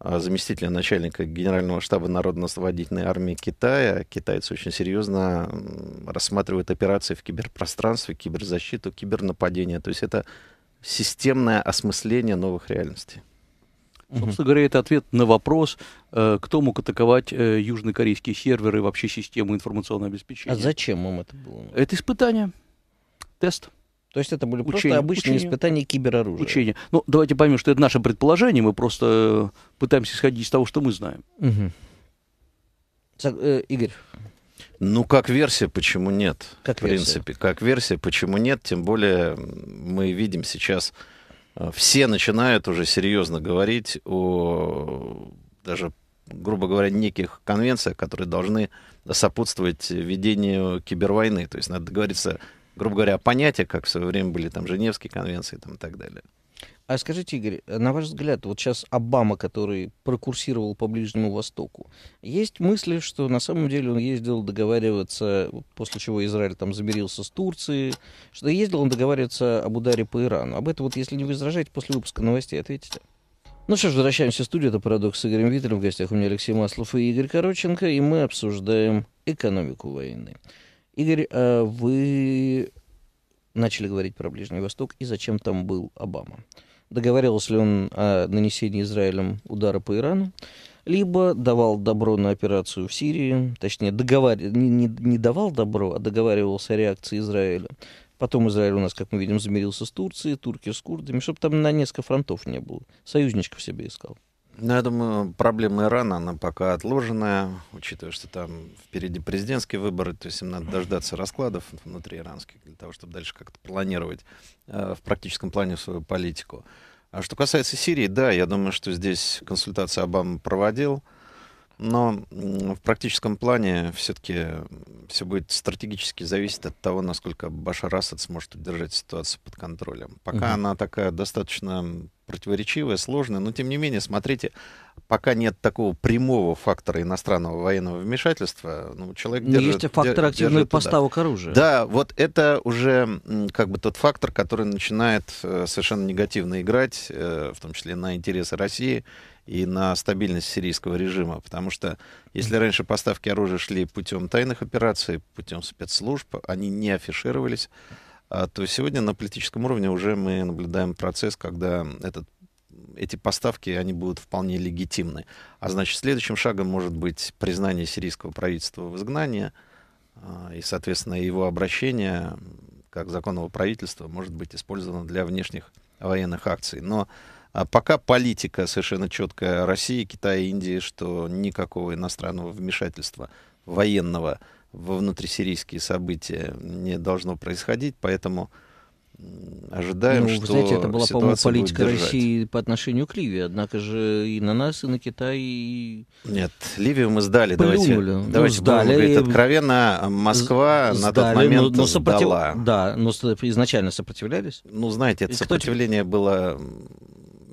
а, заместителя начальника Генерального штаба Народно-освободительной армии Китая. Китайцы очень серьезно рассматривают операции в киберпространстве, киберзащиту, кибернападение. То есть это системное осмысление новых реальностей. Собственно говоря, это ответ на вопрос, э, кто мог атаковать э, южнокорейские серверы и вообще систему информационного обеспечения. А зачем им это было? Это испытание, тест. То есть это были учения, просто обычные учения, испытания кибероружия. Учения. Ну, давайте поймем, что это наше предположение, мы просто э, пытаемся исходить из того, что мы знаем. Угу. Так, э, Игорь. Ну, как версия, почему нет? Как в версия. как версия, почему нет? Тем более мы видим сейчас, э, все начинают уже серьезно говорить о даже, грубо говоря, неких конвенциях, которые должны сопутствовать ведению кибервойны. То есть надо договориться грубо говоря, понятия, как в свое время были там Женевские конвенции там, и так далее. А скажите, Игорь, на ваш взгляд, вот сейчас Обама, который прокурсировал по Ближнему Востоку, есть мысли, что на самом деле он ездил договариваться, после чего Израиль там замирился с Турцией, что ездил он договариваться об ударе по Ирану. Об этом вот, если не возражаете, после выпуска новостей ответите. Ну что ж, возвращаемся в студию. Это «Парадокс» с Игорем Витером. В гостях у меня Алексей Маслов и Игорь Короченко. И мы обсуждаем экономику войны. Игорь, э, вы начали говорить про Ближний Восток и зачем там был Обама. Договаривался ли он о нанесении Израилем удара по Ирану, либо давал добро на операцию в Сирии, точнее, договар... не, не, не давал добро, а договаривался о реакции Израиля. Потом Израиль у нас, как мы видим, замирился с Турцией, турки с курдами, чтобы там на несколько фронтов не было. Союзничков себе искал. Ну, я думаю, проблема Ирана, она пока отложенная, учитывая, что там впереди президентские выборы, то есть им надо дождаться раскладов внутри иранских для того, чтобы дальше как-то планировать э, в практическом плане свою политику. А что касается Сирии, да, я думаю, что здесь консультация Обама проводил. Э, но в практическом плане все-таки все будет стратегически зависеть от того, насколько Башар Асад сможет удержать ситуацию под контролем. Пока угу. она такая достаточно противоречивая, сложная, но тем не менее, смотрите, пока нет такого прямого фактора иностранного военного вмешательства, ну, человек но ну, держит... Есть фактор активных поставок оружия. Да, вот это уже как бы тот фактор, который начинает э, совершенно негативно играть, э, в том числе на интересы России и на стабильность сирийского режима. Потому что если раньше поставки оружия шли путем тайных операций, путем спецслужб, они не афишировались, а, то сегодня на политическом уровне уже мы наблюдаем процесс, когда этот эти поставки, они будут вполне легитимны. А значит, следующим шагом может быть признание сирийского правительства в изгнании, а, и, соответственно, его обращение как законного правительства может быть использовано для внешних военных акций. Но а пока политика совершенно четкая России, Китая, Индии, что никакого иностранного вмешательства военного во внутрисирийские события не должно происходить, поэтому ожидаем, ну, что знаете, это была, по-моему, политика России по отношению к Ливии, однако же и на нас, и на Китай. И... Нет, Ливию мы сдали, Плюнули. давайте, давайте ну, сдали. Будем говорить, откровенно, Москва сдали, на тот момент но, но сопротив... сдала. Да, но изначально сопротивлялись. Ну, знаете, это и сопротивление кто... было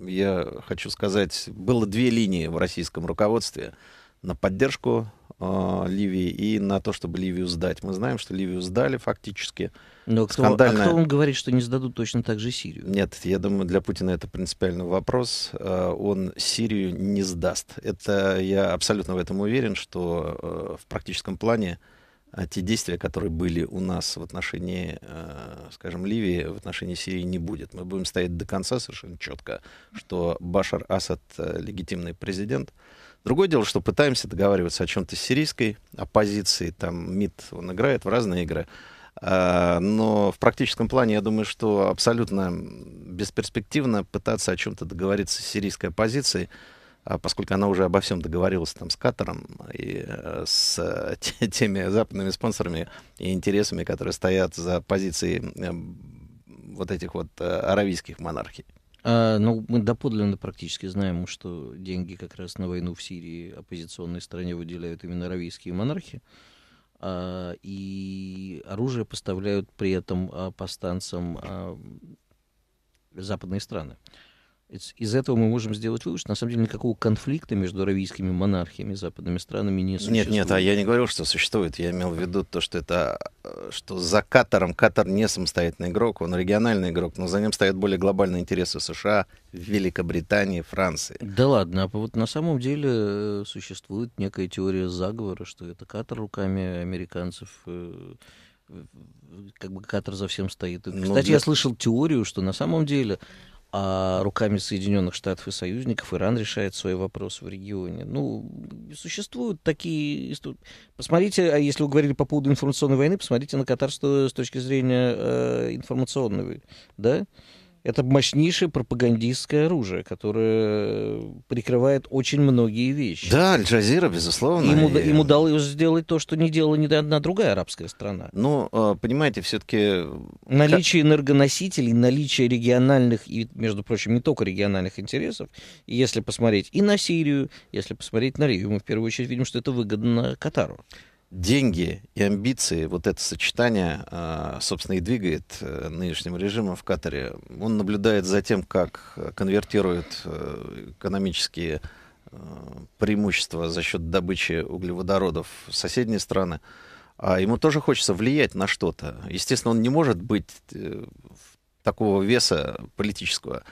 я хочу сказать, было две линии в российском руководстве на поддержку э, Ливии и на то, чтобы Ливию сдать. Мы знаем, что Ливию сдали фактически. Но кто, Скандальная... а кто вам говорит, что не сдадут точно так же Сирию? Нет, я думаю, для Путина это принципиальный вопрос. А, он Сирию не сдаст. Это я абсолютно в этом уверен, что а, в практическом плане э, а те действия, которые были у нас в отношении, э, скажем, Ливии, в отношении Сирии не будет. Мы будем стоять до конца совершенно четко, что Башар Асад э, легитимный президент. Другое дело, что пытаемся договариваться о чем-то с сирийской оппозицией, там МИД, он играет в разные игры. А, но в практическом плане, я думаю, что абсолютно бесперспективно пытаться о чем-то договориться с сирийской оппозицией, а поскольку она уже обо всем договорилась там с Катаром и э, с э, теми западными спонсорами и интересами, которые стоят за позицией эм, вот этих вот э, аравийских монархий. А, ну, мы доподлинно практически знаем, что деньги как раз на войну в Сирии оппозиционной стране выделяют именно аравийские монархи. А, и оружие поставляют при этом а, повстанцам а, западные страны. Из этого мы можем сделать вывод, что на самом деле никакого конфликта между аравийскими монархиями и западными странами не существует. Нет, нет, а я не говорил, что существует. Я имел в виду то, что это что за Катаром Катар не самостоятельный игрок, он региональный игрок, но за ним стоят более глобальные интересы США, Великобритании, Франции. Да ладно, а вот на самом деле э, существует некая теория заговора, что это Катар руками американцев э, как бы Катар за всем стоит. Ну, кстати, ну, для... я слышал теорию, что на самом деле а руками Соединенных Штатов и союзников Иран решает свои вопросы в регионе. Ну, существуют такие... Посмотрите, а если вы говорили по поводу информационной войны, посмотрите на Катар с точки зрения э, информационной, да? это мощнейшее пропагандистское оружие, которое прикрывает очень многие вещи. Да, Аль-Джазира, безусловно. Ему, и... ему удалось сделать то, что не делала ни одна другая арабская страна. Но ну, а, понимаете, все-таки... Наличие энергоносителей, наличие региональных и, между прочим, не только региональных интересов, если посмотреть и на Сирию, если посмотреть на Ливию, мы в первую очередь видим, что это выгодно Катару деньги и амбиции, вот это сочетание, а, собственно, и двигает э, нынешним режимом в Катаре. Он наблюдает за тем, как конвертирует э, экономические э, преимущества за счет добычи углеводородов в соседние страны. А ему тоже хочется влиять на что-то. Естественно, он не может быть такого веса политического,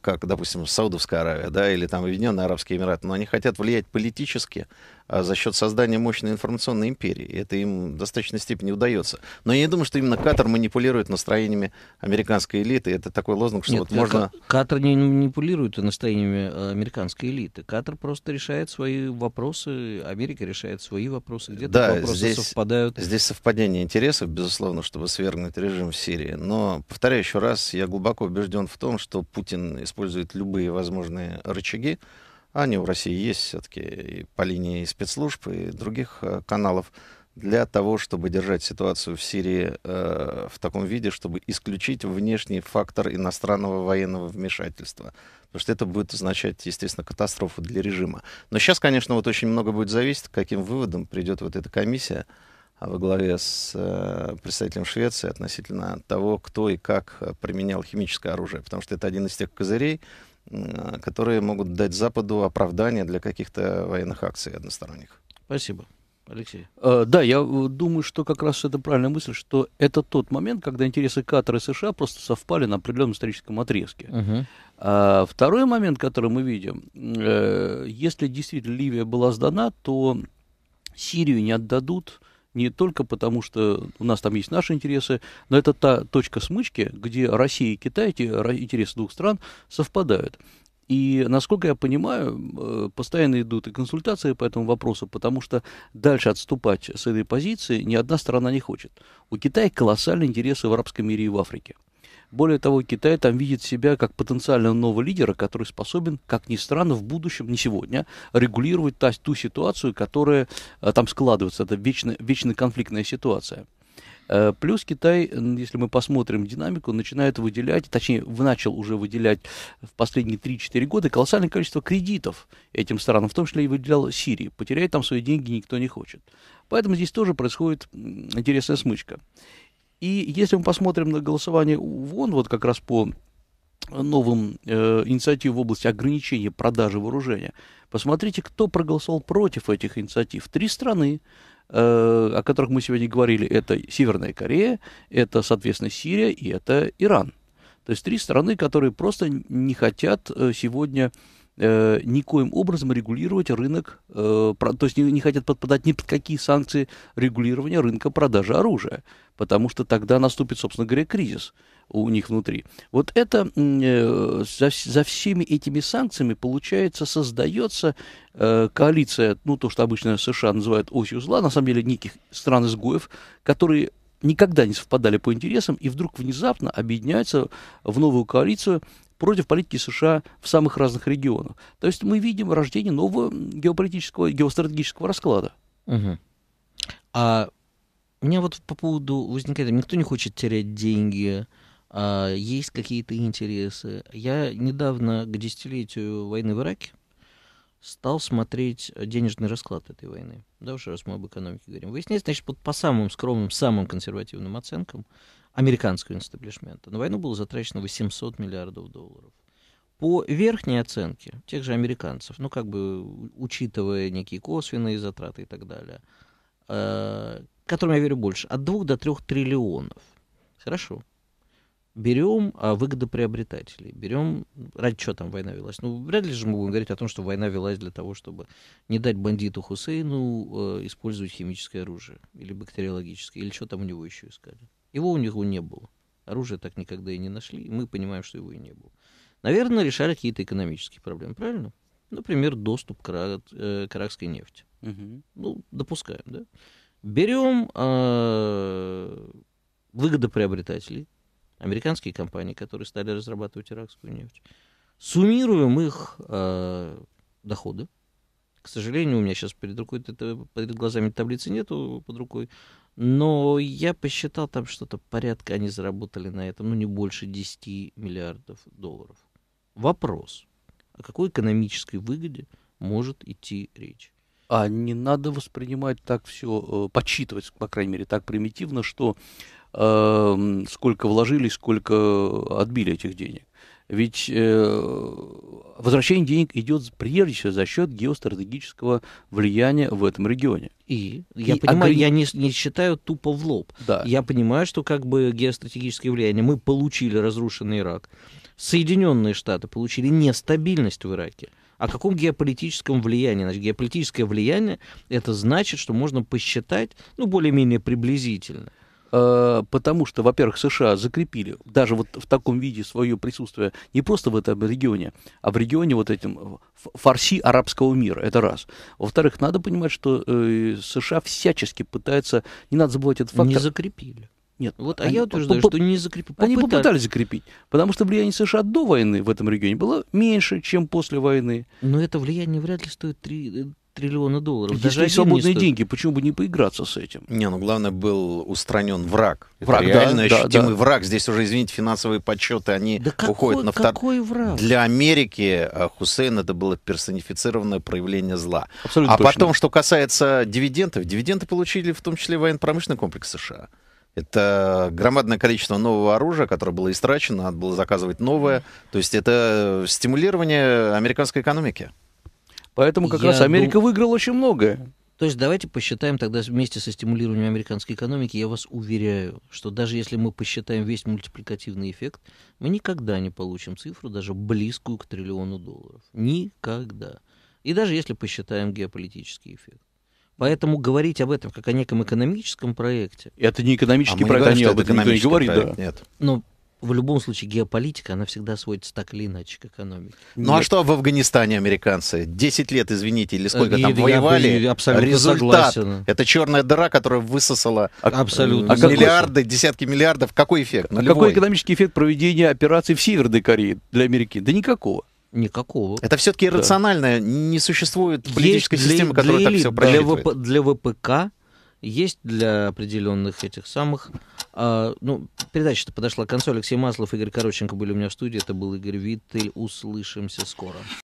как, допустим, Саудовская Аравия, да, или там Объединенные Арабские Эмираты, но они хотят влиять политически а, за счет создания мощной информационной империи. И это им в достаточной степени удается. Но я не думаю, что именно Катар манипулирует настроениями американской элиты. Это такой лозунг, что Нет, вот э, можно... Катар не манипулирует настроениями э, американской элиты. Катар просто решает свои вопросы, Америка решает свои вопросы. Где-то да, вопросы здесь, совпадают. Здесь совпадение интересов, безусловно, чтобы свергнуть режим в Сирии. Но, повторяю еще раз, я глубоко убежден в том, что Путин использует любые возможные рычаги, они в России есть все-таки и по линии спецслужб и других э, каналов для того, чтобы держать ситуацию в Сирии э, в таком виде, чтобы исключить внешний фактор иностранного военного вмешательства. Потому что это будет означать, естественно, катастрофу для режима. Но сейчас, конечно, вот очень много будет зависеть, каким выводом придет вот эта комиссия а во главе с э, представителем Швеции относительно того, кто и как э, применял химическое оружие. Потому что это один из тех козырей, Э, которые могут дать Западу оправдание для каких-то военных акций односторонних. Спасибо. Алексей. Э, да, я э, думаю, что как раз это правильная мысль, что это тот момент, когда интересы Катара и США просто совпали на определенном историческом отрезке. Угу. А второй момент, который мы видим, если действительно Ливия была сдана, то Сирию не отдадут не только потому, что у нас там есть наши интересы, но это та точка смычки, где Россия и Китай, эти интересы двух стран совпадают. И, насколько я понимаю, э, постоянно идут и консультации по этому вопросу, потому что дальше отступать с этой позиции ни одна страна не хочет. У Китая колоссальные интересы в арабском мире и в Африке. Более того, Китай там видит себя как потенциального нового лидера, который способен, как ни странно, в будущем, не сегодня, регулировать та, ту ситуацию, которая а, там складывается. Это вечно, вечно конфликтная ситуация. Э, плюс Китай, если мы посмотрим динамику, начинает выделять, точнее, начал уже выделять в последние 3-4 года колоссальное количество кредитов этим странам, в том числе и выделял Сирии. Потерять там свои деньги никто не хочет. Поэтому здесь тоже происходит интересная смычка. И если мы посмотрим на голосование вон вот как раз по новым э, инициативам в области ограничения продажи вооружения, посмотрите, кто проголосовал против этих инициатив. Три страны, э, о которых мы сегодня говорили, это Северная Корея, это, соответственно, Сирия и это Иран. То есть три страны, которые просто не хотят э, сегодня э, никоим образом регулировать рынок, э, про, то есть не, не хотят подпадать ни под какие санкции регулирования рынка продажи оружия, потому что тогда наступит, собственно говоря, кризис у них внутри. Вот это э, за, за всеми этими санкциями, получается, создается э, коалиция, ну, то, что обычно США называют осью зла, на самом деле неких стран-изгоев, которые никогда не совпадали по интересам и вдруг внезапно объединяются в новую коалицию против политики США в самых разных регионах. То есть мы видим рождение нового геополитического, геостратегического расклада. Угу. А у меня вот по поводу возникает, никто не хочет терять деньги, а есть какие-то интересы. Я недавно к десятилетию войны в Ираке стал смотреть денежный расклад этой войны. Да, уже раз мы об экономике говорим. Выясняется, значит, по, по самым скромным, самым консервативным оценкам, американского инстаблишмента. На войну было затрачено 800 миллиардов долларов. По верхней оценке тех же американцев, ну как бы учитывая некие косвенные затраты и так далее, э, которым я верю больше, от 2 до 3 триллионов. Хорошо. Берем а, выгодоприобретателей, берем, ради чего там война велась. Ну, вряд ли же мы будем говорить о том, что война велась для того, чтобы не дать бандиту Хусейну э, использовать химическое оружие или бактериологическое, или что там у него еще искали. Его у него не было. оружие так никогда и не нашли, и мы понимаем, что его и не было. Наверное, решали какие-то экономические проблемы, правильно? Например, доступ к каракской э, нефти. Угу. Ну, допускаем, да? Берем э, выгодоприобретателей, американские компании, которые стали разрабатывать иракскую нефть. Суммируем их э, доходы. К сожалению, у меня сейчас перед рукой, перед глазами таблицы нету под рукой. Но я посчитал, там что-то порядка, они заработали на этом, ну, не больше 10 миллиардов долларов. Вопрос, о какой экономической выгоде может идти речь? А не надо воспринимать так все, э, подсчитывать, по крайней мере, так примитивно, что э, сколько вложили, сколько отбили этих денег. Ведь э, возвращение денег идет прежде всего за счет геостратегического влияния в этом регионе. И, и я и понимаю, агри... я не, не считаю тупо в лоб. Да. Я понимаю, что как бы геостратегическое влияние. Мы получили разрушенный Ирак. Соединенные Штаты получили нестабильность в Ираке. О каком геополитическом влиянии? Значит, геополитическое влияние это значит, что можно посчитать, ну, более-менее приблизительно – Э, потому что, во-первых, США закрепили даже вот в таком виде свое присутствие не просто в этом регионе, а в регионе вот этим э, фарси арабского мира, это раз. Во-вторых, надо понимать, что э, США всячески пытаются, не надо забывать этот фактор. Не закрепили. Нет. Вот, а они, я утверждаю, что не закрепили. Они попытались закрепить, потому что влияние США до войны в этом регионе было меньше, чем после войны. Но это влияние вряд ли стоит 3, триллиона долларов. Даже Если Даже свободные деньги, почему бы не поиграться с этим? Не, ну главное, был устранен враг. Враг, Это реально да, ощутимый да. враг. Здесь уже, извините, финансовые подсчеты, они да какой, уходят на второй. Какой враг? Для Америки э, Хусейн это было персонифицированное проявление зла. Абсолютно а точно. потом, что касается дивидендов, дивиденды получили в том числе военно-промышленный комплекс США. Это громадное количество нового оружия, которое было истрачено, надо было заказывать новое. То есть это стимулирование американской экономики. Поэтому как я раз Америка дум... выиграла очень многое. То есть давайте посчитаем тогда вместе со стимулированием американской экономики, я вас уверяю, что даже если мы посчитаем весь мультипликативный эффект, мы никогда не получим цифру, даже близкую к триллиону долларов. Никогда. И даже если посчитаем геополитический эффект. Поэтому говорить об этом как о неком экономическом проекте. Это не экономический а проект, а не а об этом никто не говорит, проект, да. Нет. Но ну, в любом случае геополитика, она всегда сводится так или иначе к экономике. Ну а Нет. а что в Афганистане американцы? Десять лет, извините, или сколько э, там я воевали? Я абсолютно Результат. Согласен. Это черная дыра, которая высосала э, абсолютно. А миллиарды, десятки миллиардов. Какой эффект? А какой экономический эффект проведения операций в Северной Корее для Америки? Да никакого. Никакого. Это все-таки иррационально. Да. Не существует политической Есть для, системы, которая для, так все просчитывает. Для, ВП, для ВПК есть для определенных этих самых... А, ну, передача-то подошла к концу. Алексей Маслов, Игорь Короченко были у меня в студии. Это был Игорь Виттель. Услышимся скоро.